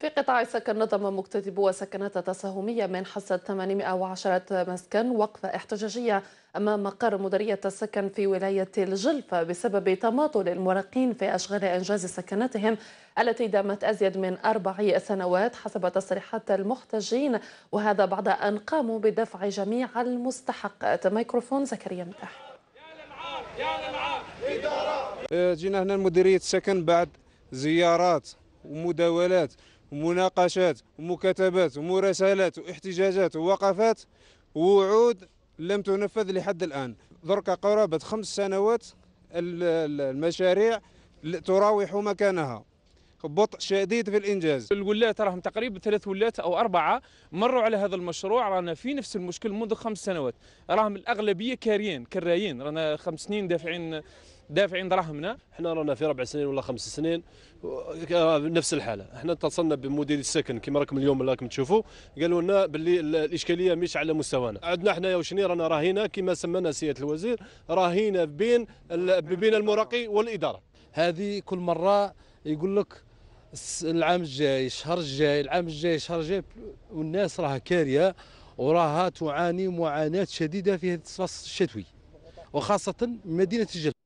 في قطاع السكن نظم مكتتبو سكنات تساهمية من حصة 810 مسكن وقفة احتجاجية أمام مقر مديرية السكن في ولاية الجلفة بسبب تماطل المراقين في أشغال إنجاز سكناتهم التي دامت أزيد من أربع سنوات حسب تصريحات المحتجين وهذا بعد أن قاموا بدفع جميع المستحقات ميكروفون زكريا مداح إيه، جينا هنا لمديرية السكن بعد زيارات ومداولات ومناقشات ومكاتبات ومراسلات واحتجاجات ووقفات ووعود لم تنفذ لحد الآن ذرك قرابة خمس سنوات المشاريع تراوح مكانها بطء شديد في الانجاز الولات راهم تقريبا ثلاث ولات او اربعه مروا على هذا المشروع رانا في نفس المشكل منذ خمس سنوات راهم الاغلبيه كاريين كرايين رانا خمس سنين دافعين دافعين دراهمنا احنا رانا في ربع سنين ولا خمس سنين آه، نفس الحاله احنا اتصلنا بمدير السكن كما راكم اليوم راكم تشوفوا قالوا لنا باللي الاشكاليه مش على مستوانا عندنا حنايا وشني رانا راهينا كما سمنا سياده الوزير راهينا بين بين المراقي والاداره هذه كل مره يقول لك العام الجاي الشهر الجاي العام الجاي الشهر الجاي والناس راها كاريه وراها تعاني معاناه شديده في هذا الشتوي وخاصه مدينه الجلف